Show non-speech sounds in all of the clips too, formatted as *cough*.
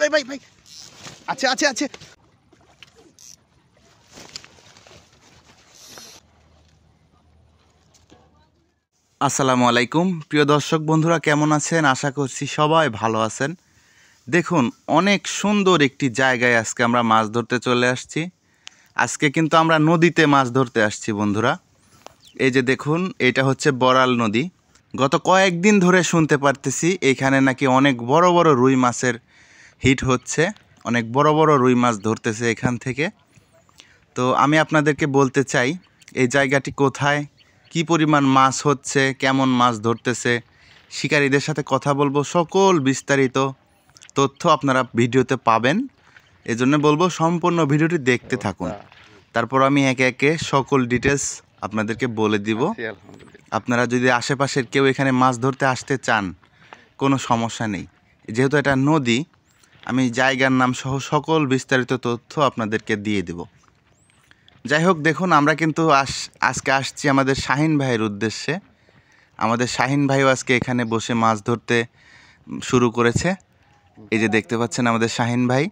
ভাই ভাই ভাই আছে আছে আছে আসসালামু আলাইকুম প্রিয় দর্শক বন্ধুরা কেমন আছেন আশা করছি সবাই ভালো আছেন দেখুন অনেক সুন্দর একটি জায়গায় আজকে আমরা মাছ ধরতে চলে আসছি আজকে কিন্তু আমরা নদীতে মাছ ধরতে আসছি বন্ধুরা এই যে দেখুন এটা হচ্ছে বরাল নদী গত কয়েকদিন ধরে শুনতে পারতেছি এখানে নাকি অনেক বড় বড় রুই মাছের হিট হচ্ছে অনেক বড় বড় রুই মাছ ধরতেছে এখান থেকে তো আমি আপনাদেরকে বলতে চাই এই জায়গাটি কোথায় কি পরিমাণ মাছ হচ্ছে কেমন মাছ ধরতেছে শিকারীদের সাথে কথা বলবো সকল বিস্তারিত তথ্য আপনারা ভিডিওতে পাবেন এজন্য বলবো সম্পূর্ণ ভিডিওটি দেখতে থাকুন তারপর আমি একে একে সকল ডিটেলস আপনাদেরকে বলে দিব আপনারা যদি আশেপাশের কেউ এখানে মাছ ধরতে আসতে চান কোনো সমস্যা নেই যেহেতু এটা নদী আমি জায়গার নাম সহ সকল বিস্তারিত তথ্য আপনাদেরকে দিয়ে দেব যাই হোক দেখুন আমরা কিন্তু আস আজকে আসছি আমাদের শাহিন ভাইয়ের উদ্দেশ্যে আমাদের শাহিন ভাইও আজকে এখানে বসে মাছ ধরতে শুরু করেছে এই যে দেখতে পাচ্ছেন আমাদের শাহিন ভাই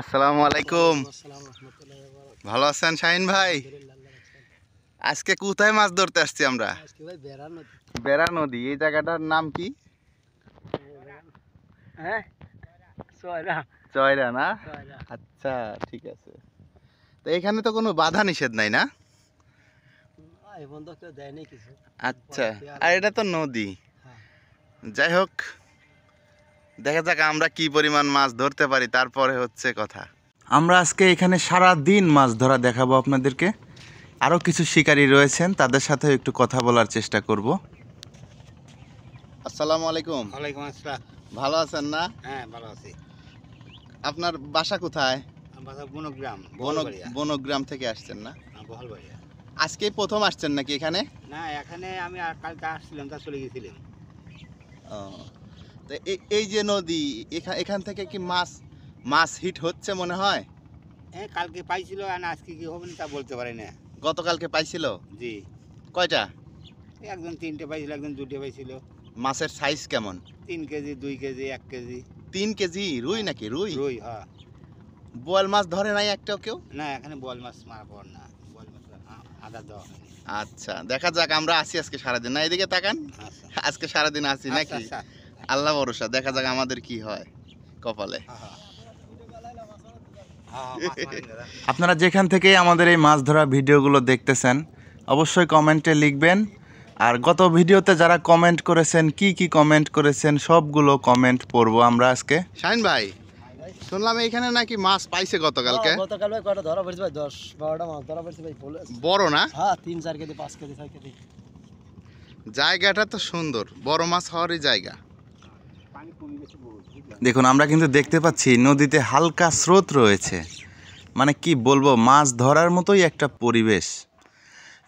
আসসালামু আলাইকুম ভালো আছেন শাহিন ভাই আজকে কোথায় মাছ ধরতে আসছি আমরা বেড়া নদী এই জায়গাটার নাম কি হ্যাঁ? আচ্ছা ঠিক আছে তো এখানে তো কোনো বাধা নিষেধ নাই না আচ্ছা আর এটা তো নদী হ্যাঁ। যাই হোক দেখা যাক আমরা কি পরিমাণ মাছ ধরতে পারি তারপরে হচ্ছে কথা আমরা আজকে এখানে সারা দিন মাছ ধরা দেখাবো আপনাদেরকে আরও কিছু শিকারী রয়েছেন তাদের সাথে একটু কথা বলার চেষ্টা করব আসসালামু আলাইকুম আলাইকুম আসসালাম ভালো আছেন না হ্যাঁ ভালো আছি আপনার বাসা কোথায় বনগ্রাম বনগ্রাম থেকে আসছেন না হ্যাঁ, আজকে প্রথম আসছেন নাকি এখানে না এখানে আমি কালকে আসছিলাম তা চলে গেছিলাম ও তো এই যে নদী এখান এখান থেকে কি মাছ মাছ হিট হচ্ছে মনে হয় হ্যাঁ কালকে পাইছিল আর আজকে কি হবে না তা বলতে পারি না গতকালকে পাইছিল জি কয়টা একজন তিনটে পাইছিল একজন দুটো পাইছিল মাছের সাইজ কেমন তিন কেজি দুই কেজি এক কেজি তিন কেজি রুই নাকি রুই রুই হ্যাঁ বোয়াল মাছ ধরে নাই একটাও কেউ না এখানে বোয়াল মাছ মারা পড় না আচ্ছা দেখা যাক আমরা আসি আজকে সারাদিন না এদিকে তাকান আচ্ছা। আজকে সারাদিন আসি আচ্ছা, নাকি আচ্ছা। আল্লাহ ভরসা দেখা যাক আমাদের কি হয় কপালে হ্যাঁ, হ্যাঁ। হ্যাঁ, আপনারা যেখান থেকে আমাদের এই মাছ ধরা ভিডিওগুলো দেখতেছেন অবশ্যই কমেন্টে লিখবেন আর গত ভিডিওতে যারা কমেন্ট করেছেন কি কি কমেন্ট করেছেন সবগুলো কমেন্ট পড়বো আমরা আজকে শাইন ভাই শুনলাম এখানে নাকি মাছ পাইছে গতকালকে হ্যাঁ, কয়টা ধরা পড়ছে ভাই 10 12টা মাছ ধরা পড়ছে ভাই বড় না হ্যাঁ 3 4 কেজি 5 কেজি 6 কেজি জায়গাটা তো সুন্দর বড় মাছ হওয়ারই জায়গা দেখুন আমরা কিন্তু দেখতে পাচ্ছি নদীতে হালকা স্রোত রয়েছে মানে কি বলবো মাছ ধরার মতোই একটা পরিবেশ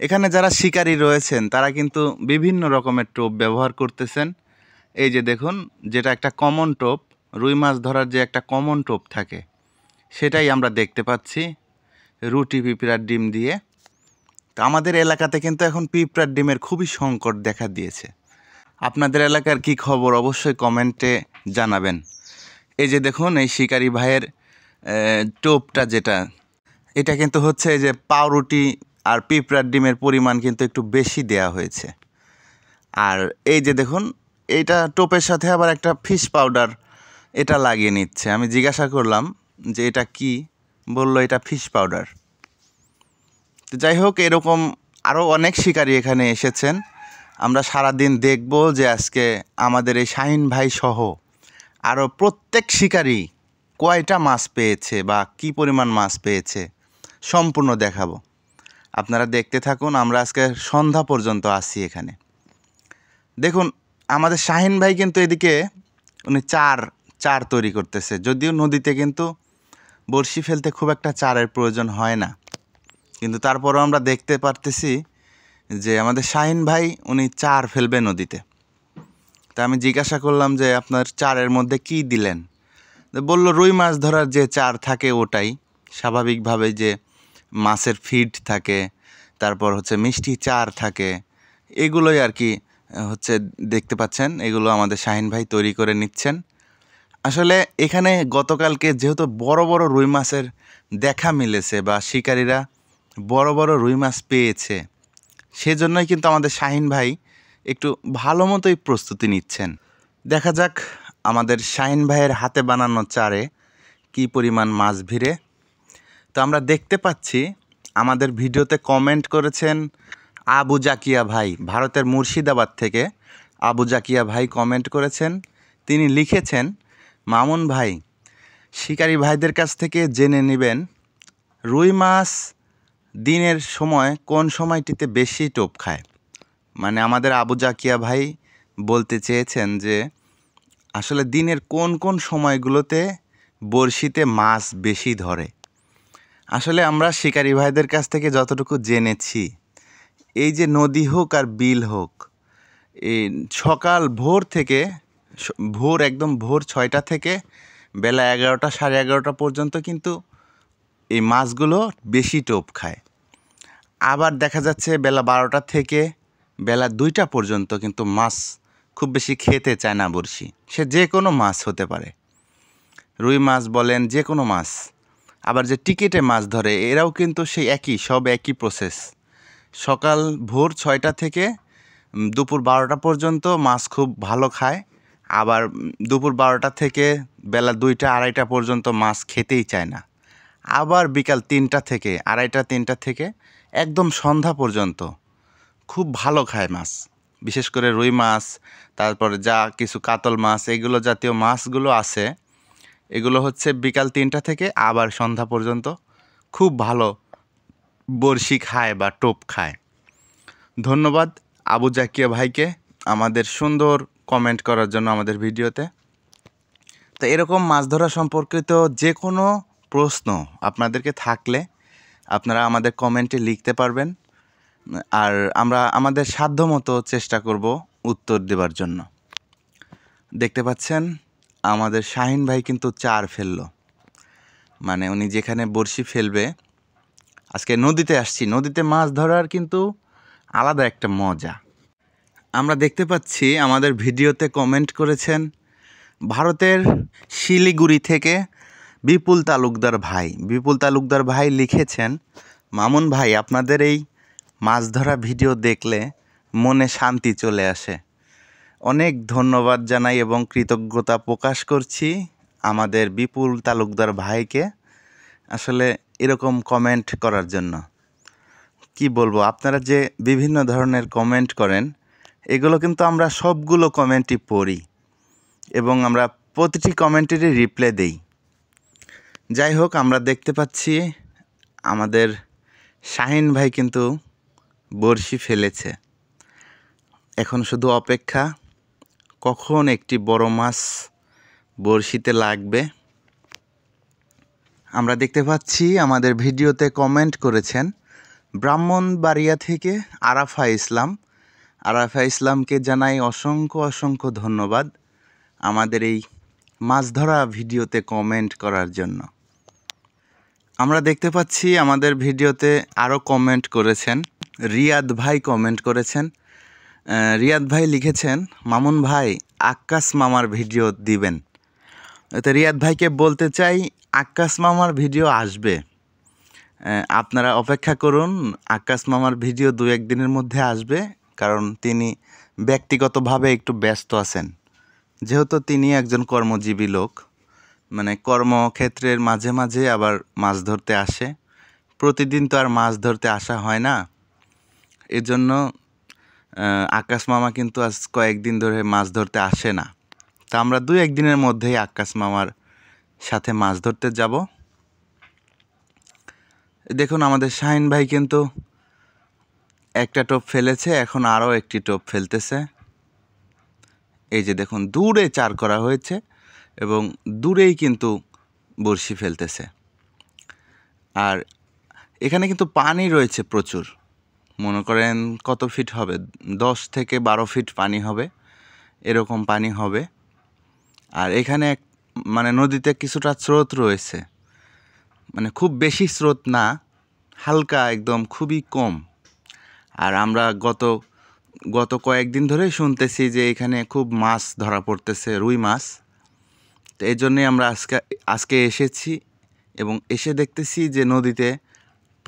এখানে যারা শিকারী রয়েছেন তারা কিন্তু বিভিন্ন রকমের টোপ ব্যবহার করতেছেন এই যে দেখুন যেটা একটা কমন টোপ রুই মাছ ধরার যে একটা কমন টোপ থাকে সেটাই আমরা দেখতে পাচ্ছি রুটি পিঁপড়ার ডিম দিয়ে তো আমাদের এলাকাতে কিন্তু এখন পিঁপড়ার ডিমের খুবই সংকট দেখা দিয়েছে আপনাদের এলাকার কি খবর অবশ্যই কমেন্টে জানাবেন এই যে দেখুন এই শিকারি ভাইয়ের টোপটা যেটা এটা কিন্তু হচ্ছে যে পাউরুটি আর পিঁপড়ার ডিমের পরিমাণ কিন্তু একটু বেশি দেয়া হয়েছে আর এই যে দেখুন এইটা টোপের সাথে আবার একটা ফিশ পাউডার এটা লাগিয়ে নিচ্ছে আমি জিজ্ঞাসা করলাম যে এটা কি বলল এটা ফিশ পাউডার তো যাই হোক এরকম আরও অনেক শিকারি এখানে এসেছেন আমরা সারা দিন দেখব যে আজকে আমাদের এই শাহিন ভাই সহ আরও প্রত্যেক শিকারি কয়টা মাছ পেয়েছে বা কি পরিমাণ মাছ পেয়েছে সম্পূর্ণ দেখাবো আপনারা দেখতে থাকুন আমরা আজকে সন্ধ্যা পর্যন্ত আসি এখানে দেখুন আমাদের শাহিন ভাই কিন্তু এদিকে উনি চার চার তৈরি করতেছে যদিও নদীতে কিন্তু বড়শি ফেলতে খুব একটা চারের প্রয়োজন হয় না কিন্তু তারপরও আমরা দেখতে পারতেছি যে আমাদের শাহিন ভাই উনি চার ফেলবে নদীতে তা আমি জিজ্ঞাসা করলাম যে আপনার চারের মধ্যে কি দিলেন বলল রুই মাছ ধরার যে চার থাকে ওটাই স্বাভাবিকভাবে যে মাছের ফিড থাকে তারপর হচ্ছে মিষ্টি চার থাকে এগুলোই আর কি হচ্ছে দেখতে পাচ্ছেন এগুলো আমাদের শাহিন ভাই তৈরি করে নিচ্ছেন আসলে এখানে গতকালকে যেহেতু বড় বড় রুই মাছের দেখা মিলেছে বা শিকারীরা বড় বড় রুই মাছ পেয়েছে সেজন্যই কিন্তু আমাদের শাহিন ভাই একটু ভালো মতোই প্রস্তুতি নিচ্ছেন দেখা যাক আমাদের শাহিন ভাইয়ের হাতে বানানো চারে কি পরিমাণ মাছ ভিড়ে তো আমরা দেখতে পাচ্ছি আমাদের ভিডিওতে কমেন্ট করেছেন আবু জাকিয়া ভাই ভারতের মুর্শিদাবাদ থেকে আবু জাকিয়া ভাই কমেন্ট করেছেন তিনি লিখেছেন মামুন ভাই শিকারী ভাইদের কাছ থেকে জেনে নেবেন রুই মাছ দিনের সময় কোন সময়টিতে বেশি টোপ খায় মানে আমাদের আবু জাকিয়া ভাই বলতে চেয়েছেন যে আসলে দিনের কোন কোন সময়গুলোতে বড়শিতে মাছ বেশি ধরে আসলে আমরা শিকারি ভাইদের কাছ থেকে যতটুকু জেনেছি এই যে নদী হোক আর বিল হোক এই সকাল ভোর থেকে ভোর একদম ভোর ছয়টা থেকে বেলা এগারোটা সাড়ে এগারোটা পর্যন্ত কিন্তু এই মাছগুলো বেশি টোপ খায় আবার দেখা যাচ্ছে বেলা বারোটা থেকে বেলা দুইটা পর্যন্ত কিন্তু মাছ খুব বেশি খেতে চায় না বড়শি সে যে কোনো মাছ হতে পারে রুই মাছ বলেন যে কোনো মাছ আবার যে টিকেটে মাছ ধরে এরাও কিন্তু সেই একই সব একই প্রসেস সকাল ভোর ছয়টা থেকে দুপুর বারোটা পর্যন্ত মাছ খুব ভালো খায় আবার দুপুর বারোটা থেকে বেলা দুইটা আড়াইটা পর্যন্ত মাছ খেতেই চায় না আবার বিকাল তিনটা থেকে আড়াইটা তিনটা থেকে একদম সন্ধ্যা পর্যন্ত খুব ভালো খায় মাছ বিশেষ করে রুই মাছ তারপর যা কিছু কাতল মাছ এগুলো জাতীয় মাছগুলো আছে এগুলো হচ্ছে বিকাল তিনটা থেকে আবার সন্ধ্যা পর্যন্ত খুব ভালো বড়শি খায় বা টোপ খায় ধন্যবাদ আবু জাকিয়া ভাইকে আমাদের সুন্দর কমেন্ট করার জন্য আমাদের ভিডিওতে তো এরকম মাছ ধরা সম্পর্কিত যে কোনো প্রশ্ন আপনাদেরকে থাকলে আপনারা আমাদের কমেন্টে লিখতে পারবেন আর আমরা আমাদের সাধ্যমতো চেষ্টা করব উত্তর দেবার জন্য দেখতে পাচ্ছেন আমাদের শাহিন ভাই কিন্তু চার ফেলল মানে উনি যেখানে বড়শি ফেলবে আজকে নদীতে আসছি নদীতে মাছ ধরার কিন্তু আলাদা একটা মজা আমরা দেখতে পাচ্ছি আমাদের ভিডিওতে কমেন্ট করেছেন ভারতের শিলিগুড়ি থেকে বিপুল তালুকদার ভাই বিপুল তালুকদার ভাই লিখেছেন মামুন ভাই আপনাদের এই মাছ ধরা ভিডিও দেখলে মনে শান্তি চলে আসে অনেক ধন্যবাদ জানাই এবং কৃতজ্ঞতা প্রকাশ করছি আমাদের বিপুল তালুকদার ভাইকে আসলে এরকম কমেন্ট করার জন্য কি বলবো আপনারা যে বিভিন্ন ধরনের কমেন্ট করেন এগুলো কিন্তু আমরা সবগুলো কমেন্টই পড়ি এবং আমরা প্রতিটি কমেন্টেরই রিপ্লাই দেই যাই হোক আমরা দেখতে পাচ্ছি আমাদের শাহিন ভাই কিন্তু বড়শি ফেলেছে এখন শুধু অপেক্ষা কখন একটি বড় মাছ বড়শিতে লাগবে আমরা দেখতে পাচ্ছি আমাদের ভিডিওতে কমেন্ট করেছেন ব্রাহ্মণবাড়িয়া থেকে আরাফা ইসলাম আরাফা ইসলামকে জানাই অসংখ্য অসংখ্য ধন্যবাদ আমাদের এই মাছ ধরা ভিডিওতে কমেন্ট করার জন্য আমরা দেখতে পাচ্ছি আমাদের ভিডিওতে আরও কমেন্ট করেছেন রিয়াদ ভাই কমেন্ট করেছেন রিয়াদ ভাই লিখেছেন মামুন ভাই আক্কাস মামার ভিডিও দিবেন তো রিয়াদ ভাইকে বলতে চাই আক্কাস মামার ভিডিও আসবে আপনারা অপেক্ষা করুন আকাশ মামার ভিডিও দু একদিনের মধ্যে আসবে কারণ তিনি ব্যক্তিগতভাবে একটু ব্যস্ত আছেন যেহেতু তিনি একজন কর্মজীবী লোক মানে কর্মক্ষেত্রের মাঝে মাঝে আবার মাছ ধরতে আসে প্রতিদিন তো আর মাছ ধরতে আসা হয় না এজন্য আকাশ মামা কিন্তু আজ কয়েকদিন ধরে মাছ ধরতে আসে না তা আমরা দুই একদিনের মধ্যেই আকাশ মামার সাথে মাছ ধরতে যাব দেখুন আমাদের শাহিন ভাই কিন্তু একটা টোপ ফেলেছে এখন আরও একটি টোপ ফেলতেছে এই যে দেখুন দূরে চার করা হয়েছে এবং দূরেই কিন্তু বড়শি ফেলতেছে আর এখানে কিন্তু পানি রয়েছে প্রচুর মনে করেন কত ফিট হবে দশ থেকে বারো ফিট পানি হবে এরকম পানি হবে আর এখানে এক মানে নদীতে কিছুটা স্রোত রয়েছে মানে খুব বেশি স্রোত না হালকা একদম খুবই কম আর আমরা গত গত কয়েকদিন ধরে শুনতেছি যে এখানে খুব মাছ ধরা পড়তেছে রুই মাছ তো এই জন্যে আমরা আজকে আজকে এসেছি এবং এসে দেখতেছি যে নদীতে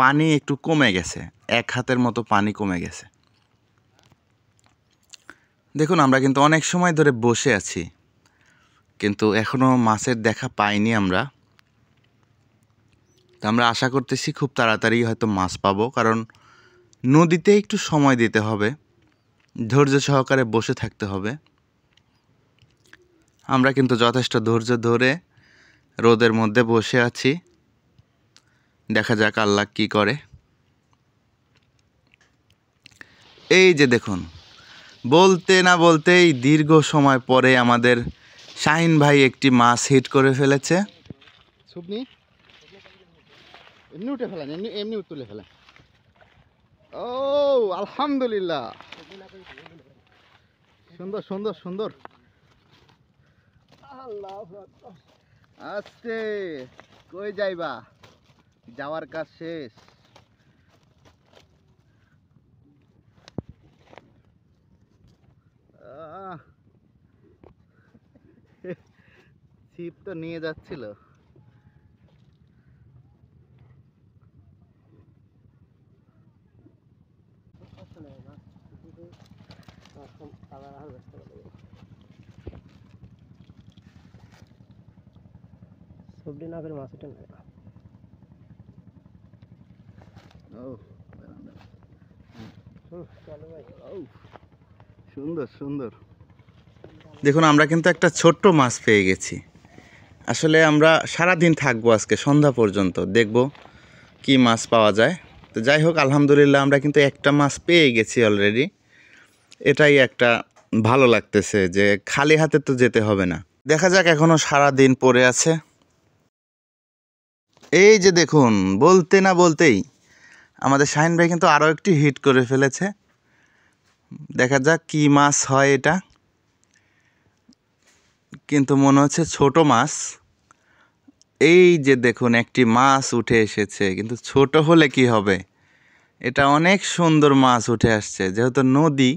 পানি একটু কমে গেছে এক হাতের মতো পানি কমে গেছে দেখুন আমরা কিন্তু অনেক সময় ধরে বসে আছি কিন্তু এখনও মাছের দেখা পাইনি আমরা তো আমরা আশা করতেছি খুব তাড়াতাড়ি হয়তো মাছ পাবো কারণ নদীতে একটু সময় দিতে হবে ধৈর্য সহকারে বসে থাকতে হবে আমরা কিন্তু যথেষ্ট ধৈর্য ধরে রোদের মধ্যে বসে আছি দেখা যাক আল্লাহ কি করে এই যে দেখুন বলতে না বলতেই দীর্ঘ সময় পরে আমাদের শাহিন ভাই একটি মাছ হিট করে ফেলেছে এমনি উঠে ফেলেন এমনি এমনি তুলে ফেলেন ও আলহামদুলিল্লাহ সুন্দর সুন্দর সুন্দর আল্লাহ আস্তে কই যাইবা যাওয়ার কাজ শেষ ছিপ তো নিয়ে যাচ্ছিল সবজি না করে মাছ উঠে না সুন্দর সুন্দর দেখুন আমরা কিন্তু একটা ছোট্ট মাছ পেয়ে গেছি আসলে আমরা সারা দিন থাকবো আজকে সন্ধ্যা পর্যন্ত দেখব কি মাছ পাওয়া যায় তো যাই হোক আলহামদুলিল্লাহ আমরা কিন্তু একটা মাছ পেয়ে গেছি অলরেডি এটাই একটা ভালো লাগতেছে যে খালি হাতে তো যেতে হবে না দেখা যাক এখনও সারা দিন পড়ে আছে এই যে দেখুন বলতে না বলতেই আমাদের শাহিন ভাই কিন্তু আরও একটি হিট করে ফেলেছে দেখা যাক কি মাছ হয় এটা কিন্তু মনে হচ্ছে ছোট মাছ এই যে দেখুন একটি মাছ উঠে এসেছে কিন্তু ছোট হলে কি হবে এটা অনেক সুন্দর মাছ উঠে আসছে যেহেতু নদী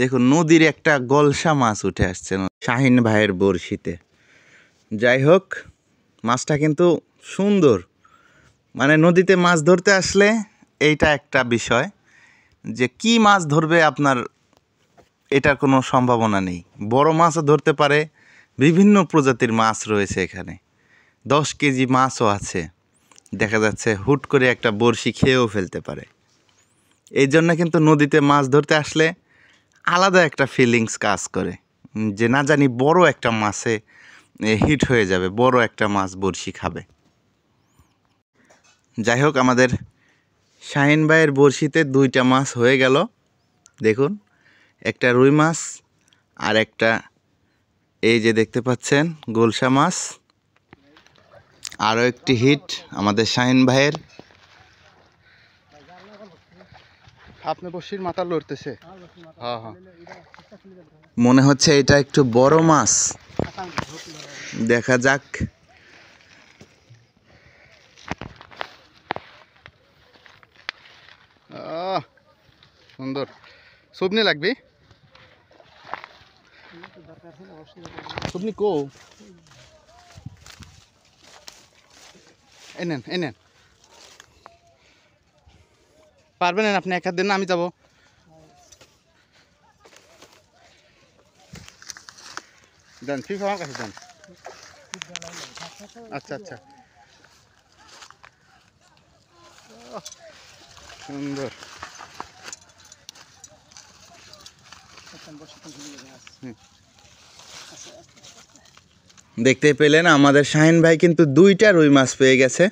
দেখুন নদীর একটা গলসা মাছ উঠে আসছে শাহিন ভাইয়ের বড়শিতে যাই হোক মাছটা কিন্তু সুন্দর মানে নদীতে মাছ ধরতে আসলে এইটা একটা বিষয় যে কি মাছ ধরবে আপনার এটার কোনো সম্ভাবনা নেই বড় মাছও ধরতে পারে বিভিন্ন প্রজাতির মাছ রয়েছে এখানে দশ কেজি মাছও আছে দেখা যাচ্ছে হুট করে একটা বড়শি খেয়েও ফেলতে পারে এই জন্য কিন্তু নদীতে মাছ ধরতে আসলে আলাদা একটা ফিলিংস কাজ করে যে না জানি বড় একটা মাছে হিট হয়ে যাবে বড় একটা মাছ বড়শি খাবে যাই হোক আমাদের শাহিন ভাইয়ের বড়শিতে দুইটা মাছ হয়ে গেল দেখুন একটা রুই মাছ আর একটা এই যে দেখতে পাচ্ছেন গোলসা মাছ আরও একটি হিট আমাদের শাহিন ভাইয়ের আপনি বসির মাথা লড়তেছে হ্যাঁ হ্যাঁ মনে হচ্ছে এটা একটু বড় মাছ দেখা যাক সুন্দর সবনি লাগবি সবনি কো এনেন এনেন পারবেন আপনি এক হাত আমি যাব দেন ঠিক আমার কাছে দেন আচ্ছা আচ্ছা সুন্দর দেখতে পেলেন আমাদের শাহিন ভাই কিন্তু দুইটা রুই মাছ পেয়ে গেছে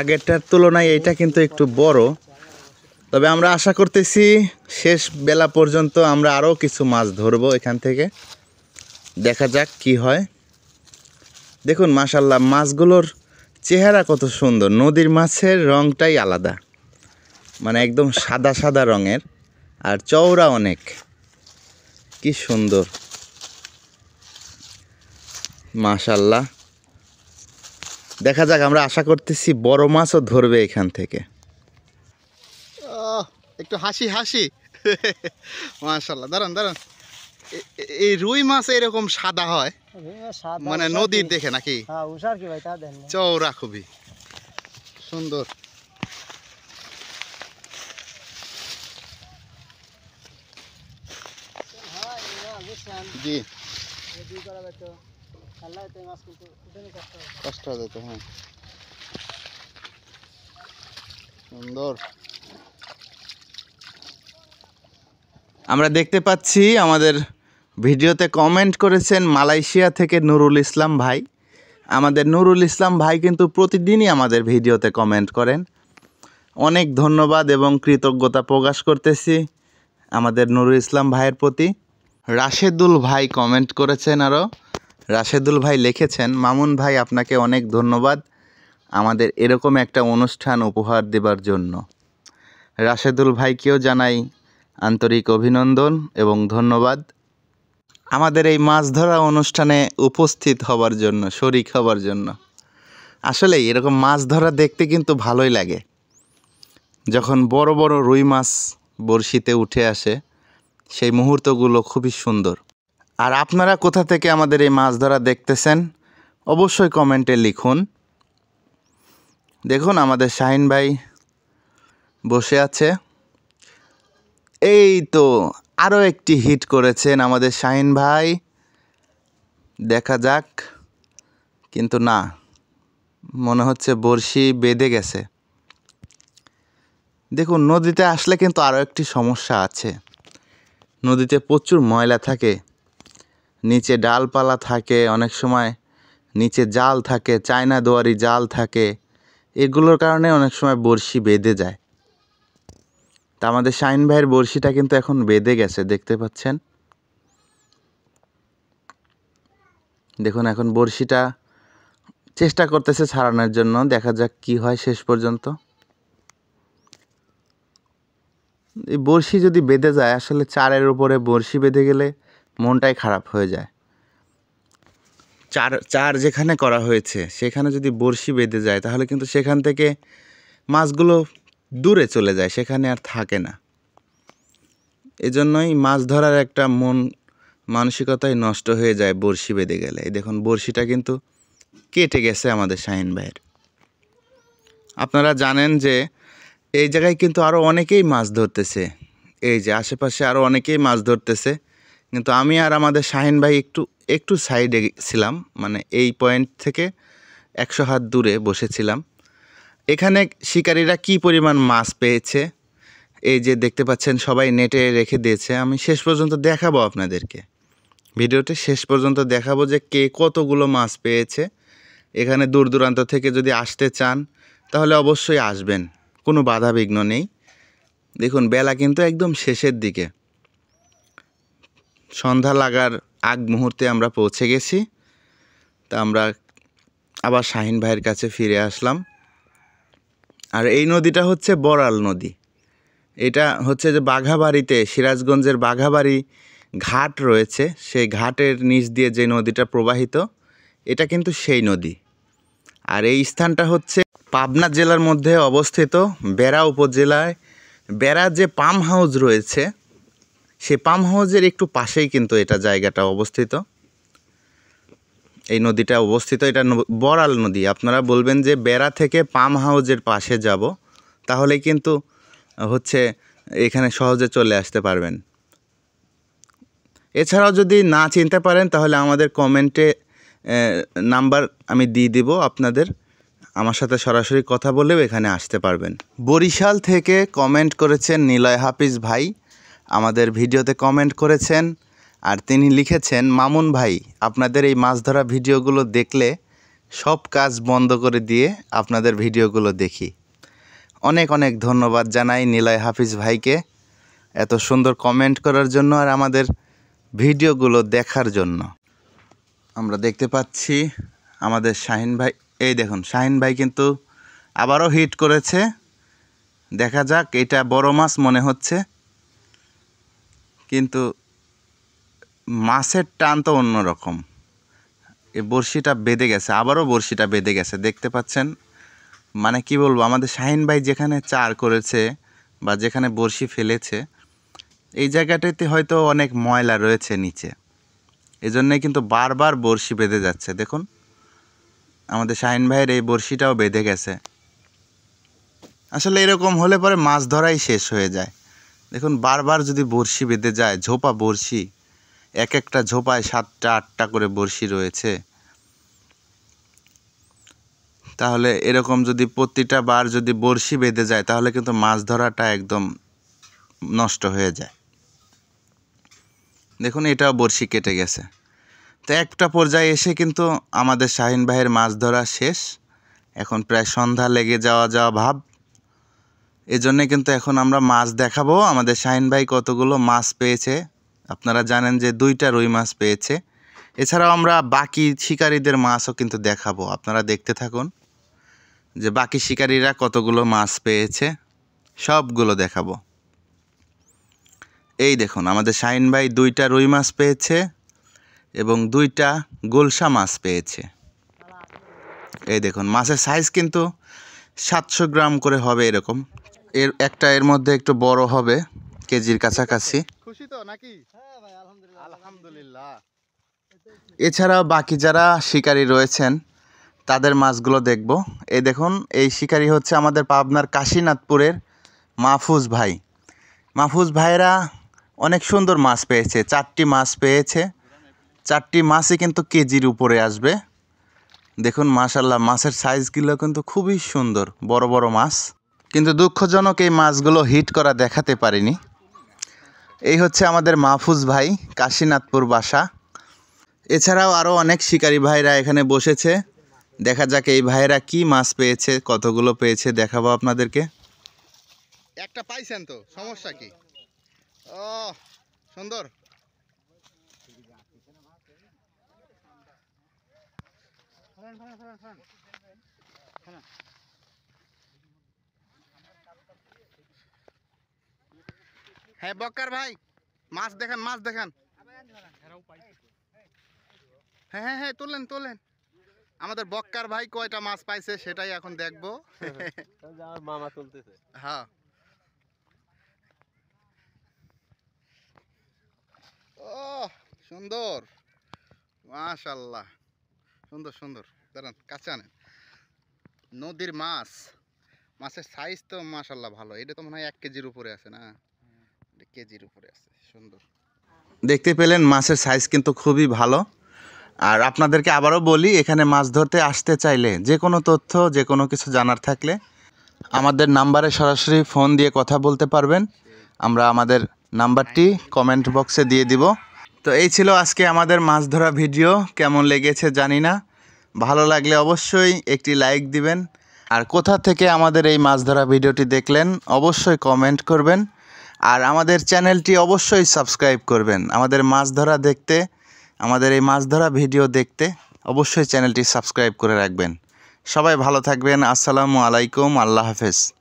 আগেরটার তুলনায় এটা কিন্তু একটু বড় তবে আমরা আশা করতেছি শেষ বেলা পর্যন্ত আমরা আরও কিছু মাছ ধরবো এখান থেকে দেখা যাক কি হয় দেখুন মাশাল্লাহ মাছগুলোর চেহারা কত সুন্দর নদীর মাছের রঙটাই আলাদা মানে একদম সাদা সাদা রঙের আর চওড়া অনেক কি সুন্দর মাশাল্লাহ দেখা যাক আমরা আশা করতেছি বড় মাছও ধরবে এখান থেকে একটু হাসি হাসি *laughs* মাশাল্লাহ দাঁড়ান দাঁড়ান এই রুই মাছ এরকম সাদা হয় মানে নদীর দেখে নাকি চৌরা হ্যাঁ, খুবই সুন্দর জি কষ্ট হ্যাঁ সুন্দর আমরা দেখতে পাচ্ছি আমাদের ভিডিওতে কমেন্ট করেছেন মালয়েশিয়া থেকে নুরুল ইসলাম ভাই আমাদের নুরুল ইসলাম ভাই কিন্তু প্রতিদিনই আমাদের ভিডিওতে কমেন্ট করেন অনেক ধন্যবাদ এবং কৃতজ্ঞতা প্রকাশ করতেছি আমাদের নুরুল ইসলাম ভাইয়ের প্রতি রাশেদুল ভাই কমেন্ট করেছেন আরও রাশেদুল ভাই লিখেছেন মামুন ভাই আপনাকে অনেক ধন্যবাদ আমাদের এরকম একটা অনুষ্ঠান উপহার দেবার জন্য রাশেদুল ভাইকেও জানাই আন্তরিক অভিনন্দন এবং ধন্যবাদ আমাদের এই মাছ ধরা অনুষ্ঠানে উপস্থিত হবার জন্য শরিক হবার জন্য আসলে এরকম মাছ ধরা দেখতে কিন্তু ভালোই লাগে যখন বড় বড় রুই মাছ বড়শিতে উঠে আসে সেই মুহূর্তগুলো খুবই সুন্দর আর আপনারা কোথা থেকে আমাদের এই মাছ ধরা দেখতেছেন অবশ্যই কমেন্টে লিখুন দেখুন আমাদের শাহিন ভাই বসে আছে এই তো আরও একটি হিট করেছেন আমাদের শাহিন ভাই দেখা যাক কিন্তু না মনে হচ্ছে বড়শি বেঁধে গেছে দেখুন নদীতে আসলে কিন্তু আরও একটি সমস্যা আছে নদীতে প্রচুর ময়লা থাকে নিচে ডালপালা থাকে অনেক সময় নিচে জাল থাকে চায়না দোয়ারি জাল থাকে এগুলোর কারণে অনেক সময় বড়শি বেঁধে যায় তা আমাদের শাইন ভাইয়ের বড়শিটা কিন্তু এখন বেঁধে গেছে দেখতে পাচ্ছেন দেখুন এখন বড়শিটা চেষ্টা করতেছে ছাড়ানোর জন্য দেখা যাক কি হয় শেষ পর্যন্ত এই বড়শি যদি বেঁধে যায় আসলে চারের উপরে বড়শি বেঁধে গেলে মনটাই খারাপ হয়ে যায় চার চার যেখানে করা হয়েছে সেখানে যদি বড়শি বেঁধে যায় তাহলে কিন্তু সেখান থেকে মাছগুলো দূরে চলে যায় সেখানে আর থাকে না এজন্যই মাছ ধরার একটা মন মানসিকতাই নষ্ট হয়ে যায় বড়শি বেঁধে গেলে এই দেখুন বড়শিটা কিন্তু কেটে গেছে আমাদের শাহিন ভাইয়ের আপনারা জানেন যে এই জায়গায় কিন্তু আরও অনেকেই মাছ ধরতেছে এই যে আশেপাশে আরও অনেকেই মাছ ধরতেছে কিন্তু আমি আর আমাদের শাহিন ভাই একটু একটু সাইডে ছিলাম মানে এই পয়েন্ট থেকে একশো হাত দূরে বসেছিলাম এখানে শিকারীরা কি পরিমাণ মাছ পেয়েছে এই যে দেখতে পাচ্ছেন সবাই নেটে রেখে দিয়েছে আমি শেষ পর্যন্ত দেখাবো আপনাদেরকে ভিডিওটি শেষ পর্যন্ত দেখাবো যে কে কতগুলো মাছ পেয়েছে এখানে দূর দূরান্ত থেকে যদি আসতে চান তাহলে অবশ্যই আসবেন কোনো বাধা বিঘ্ন নেই দেখুন বেলা কিন্তু একদম শেষের দিকে সন্ধ্যা লাগার আগ মুহূর্তে আমরা পৌঁছে গেছি তা আমরা আবার শাহিন ভাইয়ের কাছে ফিরে আসলাম আর এই নদীটা হচ্ছে বড়াল নদী এটা হচ্ছে যে বাঘাবাড়িতে সিরাজগঞ্জের বাঘাবাড়ি ঘাট রয়েছে সেই ঘাটের নিচ দিয়ে যে নদীটা প্রবাহিত এটা কিন্তু সেই নদী আর এই স্থানটা হচ্ছে পাবনা জেলার মধ্যে অবস্থিত বেড়া উপজেলায় বেড়া যে পাম হাউস রয়েছে সে পাম হাউসের একটু পাশেই কিন্তু এটা জায়গাটা অবস্থিত এই নদীটা অবস্থিত এটা বড়াল নদী আপনারা বলবেন যে বেড়া থেকে পাম হাউজের পাশে যাব তাহলে কিন্তু হচ্ছে এখানে সহজে চলে আসতে পারবেন এছাড়াও যদি না চিনতে পারেন তাহলে আমাদের কমেন্টে নাম্বার আমি দিয়ে দিব আপনাদের আমার সাথে সরাসরি কথা বলেও এখানে আসতে পারবেন বরিশাল থেকে কমেন্ট করেছেন নিলয় হাফিজ ভাই আমাদের ভিডিওতে কমেন্ট করেছেন আর তিনি লিখেছেন মামুন ভাই আপনাদের এই মাছ ধরা ভিডিওগুলো দেখলে সব কাজ বন্ধ করে দিয়ে আপনাদের ভিডিওগুলো দেখি অনেক অনেক ধন্যবাদ জানাই নিলয় হাফিজ ভাইকে এত সুন্দর কমেন্ট করার জন্য আর আমাদের ভিডিওগুলো দেখার জন্য আমরা দেখতে পাচ্ছি আমাদের শাহিন ভাই এই দেখুন শাহিন ভাই কিন্তু আবারও হিট করেছে দেখা যাক এটা বড় মাছ মনে হচ্ছে কিন্তু মাছের টান তো অন্যরকম এ বড়শিটা বেঁধে গেছে আবারও বড়শিটা বেঁধে গেছে দেখতে পাচ্ছেন মানে কি বলবো আমাদের শাহিন ভাই যেখানে চার করেছে বা যেখানে বড়শি ফেলেছে এই জায়গাটাতে হয়তো অনেক ময়লা রয়েছে নিচে এজন্যে কিন্তু বারবার বড়শি বেঁধে যাচ্ছে দেখুন আমাদের শাহিন ভাইয়ের এই বড়শিটাও বেঁধে গেছে আসলে এরকম হলে পরে মাছ ধরাই শেষ হয়ে যায় দেখুন বারবার যদি বড়শি বেঁধে যায় ঝোপা বড়শি এক একটা ঝোপায় সাতটা আটটা করে বড়শি রয়েছে তাহলে এরকম যদি প্রতিটা বার যদি বড়শি বেঁধে যায় তাহলে কিন্তু মাছ ধরাটা একদম নষ্ট হয়ে যায় দেখুন এটাও বড়শি কেটে গেছে তো একটা পর্যায়ে এসে কিন্তু আমাদের শাহিন ভাইয়ের মাছ ধরা শেষ এখন প্রায় সন্ধ্যা লেগে যাওয়া যাওয়া ভাব এজন্যে কিন্তু এখন আমরা মাছ দেখাবো আমাদের শাহিন ভাই কতগুলো মাছ পেয়েছে আপনারা জানেন যে দুইটা রুই মাছ পেয়েছে এছাড়াও আমরা বাকি শিকারীদের মাছও কিন্তু দেখাবো আপনারা দেখতে থাকুন যে বাকি শিকারীরা কতগুলো মাছ পেয়েছে সবগুলো দেখাবো এই দেখুন আমাদের শাহিন ভাই দুইটা রুই মাছ পেয়েছে এবং দুইটা গোলসা মাছ পেয়েছে এই দেখুন মাছের সাইজ কিন্তু সাতশো গ্রাম করে হবে এরকম এর একটা এর মধ্যে একটু বড় হবে কেজির কাছাকাছি খুশি তো নাকি আলহামদুলিল্লাহ এছাড়াও বাকি যারা শিকারী রয়েছেন তাদের মাছগুলো দেখব এই দেখুন এই শিকারী হচ্ছে আমাদের পাবনার কাশীনাথপুরের মাহফুজ ভাই মাহফুজ ভাইরা অনেক সুন্দর মাছ পেয়েছে চারটি মাছ পেয়েছে চারটি মাছই কিন্তু কেজির উপরে আসবে দেখুন মাশাল্লাহ মাছের সাইজগুলো কিন্তু খুবই সুন্দর বড় বড় মাছ কিন্তু দুঃখজনক এই মাছগুলো হিট করা দেখাতে পারিনি এই হচ্ছে আমাদের মাহফুজ ভাই কাশীনাথপুর বাসা এছাড়াও আরও অনেক শিকারী ভাইরা এখানে বসেছে দেখা যাক এই ভাইরা কি মাছ পেয়েছে কতগুলো পেয়েছে দেখাবো আপনাদেরকে একটা পাইছেন তো সমস্যা কি ও সুন্দর ফেলেন ফেলেন ফেলেন ফেলেন ফেলেন হ্যাঁ বক্কার ভাই মাছ দেখেন মাছ দেখেন হ্যাঁ হ্যাঁ হ্যাঁ তুললেন তুললেন আমাদের বক্কার ভাই কয়টা মাছ পাইছে সেটাই এখন দেখবো মামা *laughs* তুলতেছে হ্যাঁ ও সুন্দর মাশাল্লাহ সুন্দর সুন্দর দাঁড়ান কাছে আনেন নদীর মাছ মাছের সাইজ তো মাসাল্লাহ ভালো এটা তো মনে হয় এক কেজির উপরে আছে না কেজির উপরে আছে সুন্দর দেখতে পেলেন মাছের সাইজ কিন্তু খুবই ভালো আর আপনাদেরকে আবারও বলি এখানে মাছ ধরতে আসতে চাইলে যে কোনো তথ্য যে কোনো কিছু জানার থাকলে আমাদের নাম্বারে সরাসরি ফোন দিয়ে কথা বলতে পারবেন আমরা আমাদের নাম্বারটি কমেন্ট বক্সে দিয়ে দিব তো এই ছিল আজকে আমাদের মাছ ধরা ভিডিও কেমন লেগেছে জানি না ভালো লাগলে অবশ্যই একটি লাইক দিবেন আর কোথা থেকে আমাদের এই মাছ ধরা ভিডিওটি দেখলেন অবশ্যই কমেন্ট করবেন আর আমাদের চ্যানেলটি অবশ্যই সাবস্ক্রাইব করবেন আমাদের মাছ ধরা দেখতে আমাদের এই মাছ ধরা ভিডিও দেখতে অবশ্যই চ্যানেলটি সাবস্ক্রাইব করে রাখবেন সবাই ভালো থাকবেন আসসালামু আলাইকুম আল্লাহ হাফেজ